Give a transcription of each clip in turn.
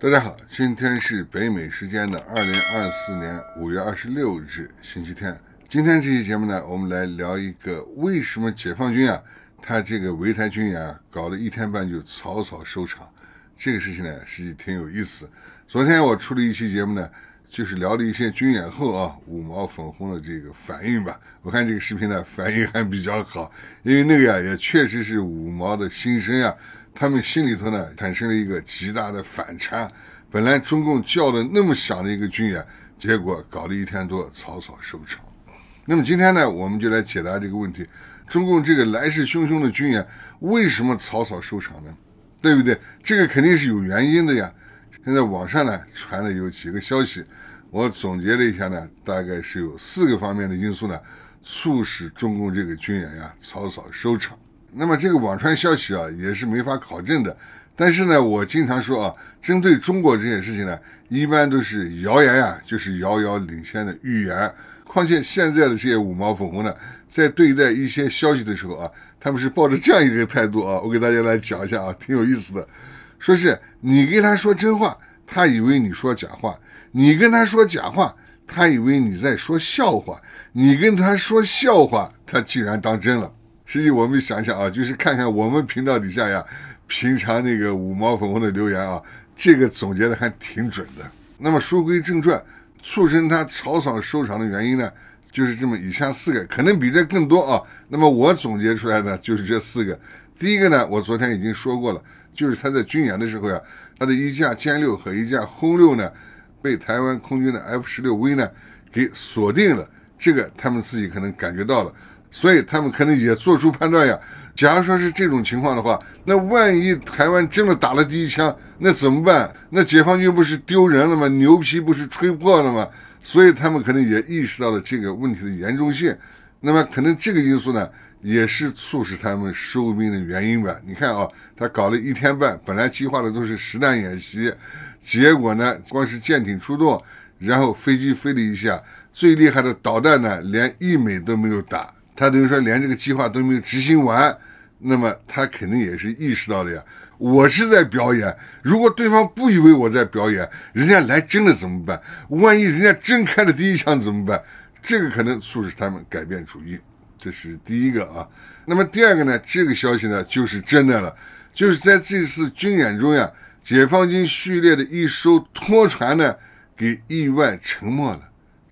大家好，今天是北美时间的二零二四年五月二十六日，星期天。今天这期节目呢，我们来聊一个为什么解放军啊，他这个维台军演啊，搞了一天半就草草收场，这个事情呢，实际挺有意思。昨天我出了一期节目呢，就是聊了一些军演后啊，五毛粉红的这个反应吧。我看这个视频呢，反应还比较好，因为那个呀，也确实是五毛的心声呀。他们心里头呢，产生了一个极大的反差。本来中共叫的那么响的一个军演，结果搞了一天多，草草收场。那么今天呢，我们就来解答这个问题：中共这个来势汹汹的军演，为什么草草收场呢？对不对？这个肯定是有原因的呀。现在网上呢传了有几个消息，我总结了一下呢，大概是有四个方面的因素呢，促使中共这个军演呀草草收场。那么这个网传消息啊，也是没法考证的。但是呢，我经常说啊，针对中国这件事情呢，一般都是谣言呀，就是遥遥领先的预言。况且现在的这些五毛粉红呢，在对待一些消息的时候啊，他们是抱着这样一个态度啊。我给大家来讲一下啊，挺有意思的。说是你跟他说真话，他以为你说假话；你跟他说假话，他以为你在说笑话；你跟他说笑话，他居然当真了。实际我们想想啊，就是看看我们频道底下呀，平常那个五毛粉红的留言啊，这个总结的还挺准的。那么书归正传，促成他草草收场的原因呢，就是这么以下四个，可能比这更多啊。那么我总结出来的就是这四个。第一个呢，我昨天已经说过了，就是他在军演的时候呀，他的一架歼六和一架轰六呢，被台湾空军的 F 十六 V 呢给锁定了，这个他们自己可能感觉到了。所以他们可能也做出判断呀。假如说是这种情况的话，那万一台湾真的打了第一枪，那怎么办？那解放军不是丢人了吗？牛皮不是吹破了吗？所以他们可能也意识到了这个问题的严重性。那么可能这个因素呢，也是促使他们收兵的原因吧。你看啊，他搞了一天半，本来计划的都是实弹演习，结果呢，光是舰艇出动，然后飞机飞了一下，最厉害的导弹呢，连一枚都没有打。他等于说连这个计划都没有执行完，那么他肯定也是意识到的呀。我是在表演，如果对方不以为我在表演，人家来真的怎么办？万一人家真开了第一枪怎么办？这个可能促使他们改变主意，这是第一个啊。那么第二个呢？这个消息呢就是真的了，就是在这次军演中呀，解放军序列的一艘拖船呢给意外沉没了。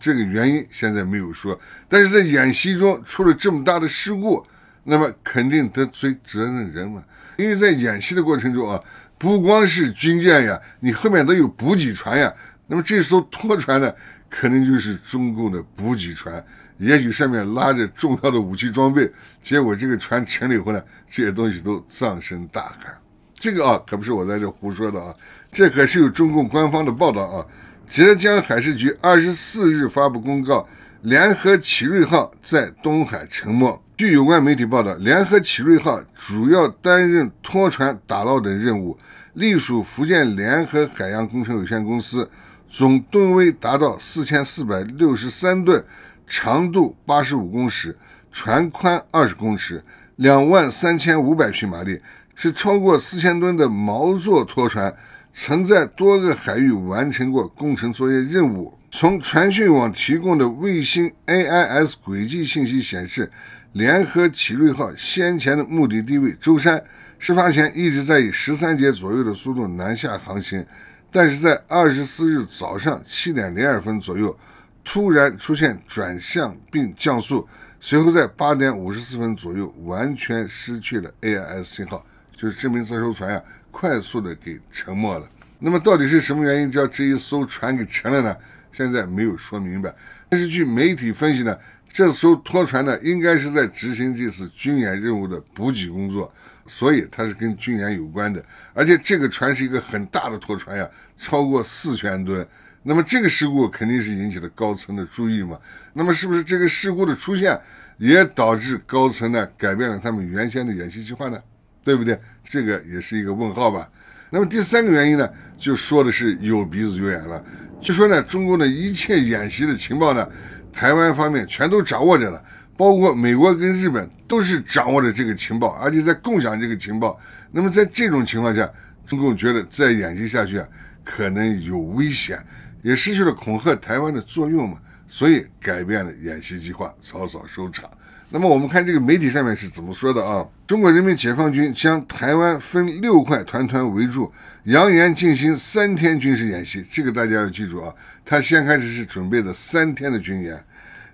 这个原因现在没有说，但是在演习中出了这么大的事故，那么肯定得追责任人嘛。因为在演习的过程中啊，不光是军舰呀，你后面都有补给船呀。那么这艘拖船呢，可能就是中共的补给船，也许上面拉着重要的武器装备，结果这个船沉了以后呢，这些东西都葬身大海。这个啊，可不是我在这胡说的啊，这可是有中共官方的报道啊。浙江海事局二十四日发布公告，联合奇瑞号在东海沉没。据有关媒体报道，联合奇瑞号主要担任拖船、打捞等任务，隶属福建联合海洋工程有限公司，总吨位达到四千四百六十三吨，长度八十五公尺，船宽二十公尺，两万三千五百匹马力，是超过四千吨的毛座拖船。曾在多个海域完成过工程作业任务。从传讯网提供的卫星 AIS 轨迹信息显示，联合奇瑞号先前的目的地位舟山，事发前一直在以十三节左右的速度南下航行，但是在二十四日早上七点零二分左右突然出现转向并降速，随后在八点五十四分左右完全失去了 AIS 信号，就是证明这艘船呀。快速的给沉没了。那么到底是什么原因叫这一艘船给沉了呢？现在没有说明白。但是据媒体分析呢，这艘拖船呢应该是在执行这次军演任务的补给工作，所以它是跟军演有关的。而且这个船是一个很大的拖船呀，超过四千吨。那么这个事故肯定是引起了高层的注意嘛。那么是不是这个事故的出现也导致高层呢改变了他们原先的演习计划呢？对不对？这个也是一个问号吧。那么第三个原因呢，就说的是有鼻子有眼了。据说呢，中共的一切演习的情报呢，台湾方面全都掌握着了，包括美国跟日本都是掌握着这个情报，而且在共享这个情报。那么在这种情况下，中共觉得再演习下去啊，可能有危险，也失去了恐吓台湾的作用嘛，所以改变了演习计划，草草收场。那么我们看这个媒体上面是怎么说的啊？中国人民解放军将台湾分六块团团围住，扬言进行三天军事演习。这个大家要记住啊，他先开始是准备了三天的军演，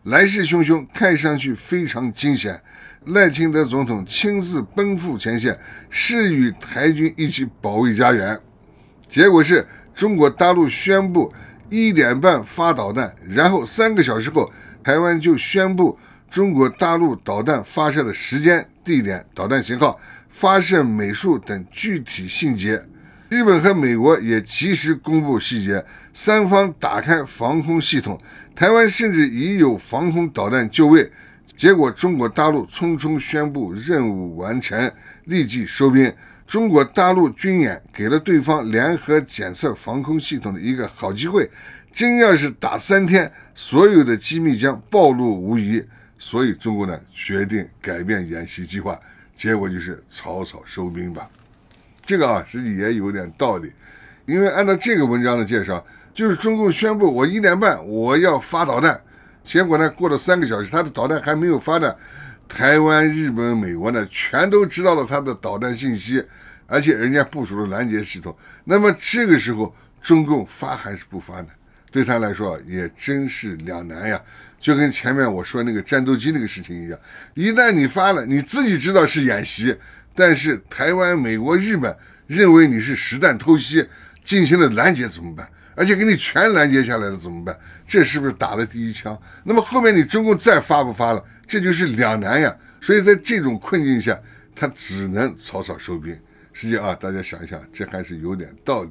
来势汹汹，看上去非常惊险。赖清德总统亲自奔赴前线，誓与台军一起保卫家园。结果是中国大陆宣布一点半发导弹，然后三个小时后，台湾就宣布。中国大陆导弹发射的时间、地点、导弹型号、发射美术等具体细节，日本和美国也及时公布细节。三方打开防空系统，台湾甚至已有防空导弹就位。结果，中国大陆匆匆宣布任务完成，立即收兵。中国大陆军演给了对方联合检测防空系统的一个好机会。真要是打三天，所有的机密将暴露无遗。所以，中共呢决定改变演习计划，结果就是草草收兵吧。这个啊，实际也有点道理。因为按照这个文章的介绍，就是中共宣布我一点半我要发导弹，结果呢过了三个小时，他的导弹还没有发呢。台湾、日本、美国呢，全都知道了他的导弹信息，而且人家部署了拦截系统。那么这个时候，中共发还是不发呢？对他来说也真是两难呀，就跟前面我说那个战斗机那个事情一样，一旦你发了，你自己知道是演习，但是台湾、美国、日本认为你是实弹偷袭，进行了拦截怎么办？而且给你全拦截下来了怎么办？这是不是打了第一枪？那么后面你中共再发不发了，这就是两难呀。所以在这种困境下，他只能草草收兵。实际啊，大家想一想，这还是有点道理。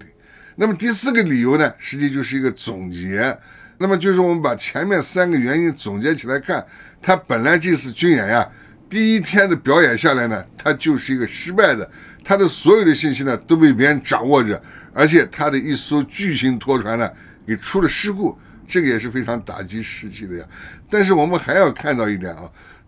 那么第四个理由呢，实际就是一个总结。那么就是我们把前面三个原因总结起来看，他本来这次军演呀，第一天的表演下来呢，他就是一个失败的，他的所有的信息呢都被别人掌握着，而且他的一艘巨型拖船呢也出了事故，这个也是非常打击士气的呀。但是我们还要看到一点啊，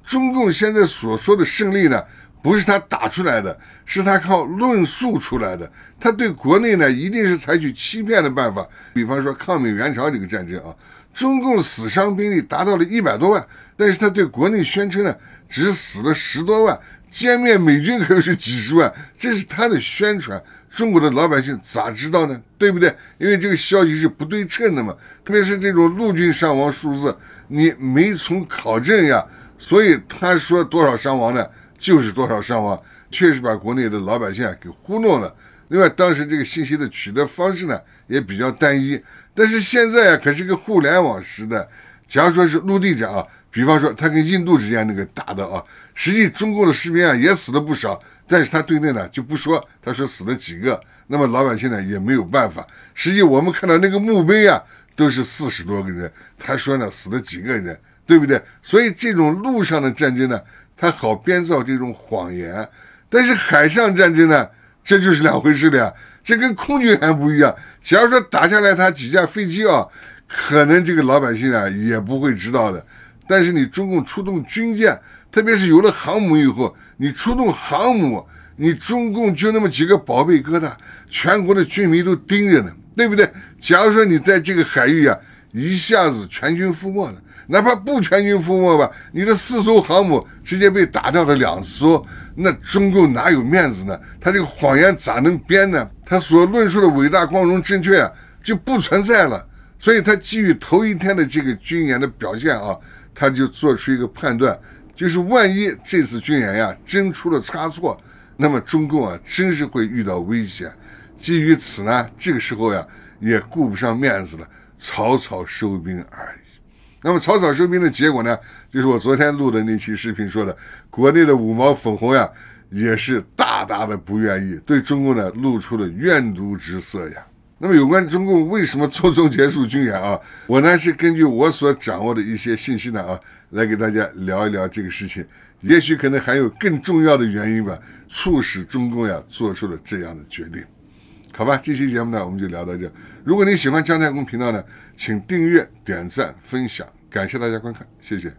中共现在所说的胜利呢。不是他打出来的，是他靠论述出来的。他对国内呢，一定是采取欺骗的办法，比方说抗美援朝这个战争啊，中共死伤兵力达到了一百多万，但是他对国内宣称呢，只死了十多万，歼灭美军可是几十万，这是他的宣传。中国的老百姓咋知道呢？对不对？因为这个消息是不对称的嘛，特别是这种陆军伤亡数字，你没从考证呀，所以他说多少伤亡呢？就是多少伤亡，确实把国内的老百姓啊给糊弄了。另外，当时这个信息的取得方式呢也比较单一。但是现在啊，可是个互联网时代。假如说是陆地战啊，比方说他跟印度之间那个打的啊，实际中共的士兵啊也死了不少，但是他对内呢就不说，他说死了几个，那么老百姓呢也没有办法。实际我们看到那个墓碑啊，都是四十多个人，他说呢死了几个人，对不对？所以这种路上的战争呢。他好编造这种谎言，但是海上战争呢，这就是两回事了呀。这跟空军还不一样。假如说打下来他几架飞机啊，可能这个老百姓啊也不会知道的。但是你中共出动军舰，特别是有了航母以后，你出动航母，你中共就那么几个宝贝疙瘩，全国的军民都盯着呢，对不对？假如说你在这个海域啊一下子全军覆没了。哪怕不全军覆没吧，你的四艘航母直接被打掉了两艘，那中共哪有面子呢？他这个谎言咋能编呢？他所论述的伟大光荣正确就不存在了。所以他基于头一天的这个军演的表现啊，他就做出一个判断，就是万一这次军演呀真出了差错，那么中共啊真是会遇到危险。基于此呢，这个时候呀也顾不上面子了，草草收兵而已。那么草草收兵的结果呢，就是我昨天录的那期视频说的，国内的五毛粉红呀，也是大大的不愿意，对中共呢露出了怨毒之色呀。那么有关中共为什么匆匆结束军演啊，我呢是根据我所掌握的一些信息呢啊，来给大家聊一聊这个事情，也许可能还有更重要的原因吧，促使中共呀做出了这样的决定。好吧，这期节目呢，我们就聊到这。如果你喜欢姜太公频道呢，请订阅、点赞、分享，感谢大家观看，谢谢。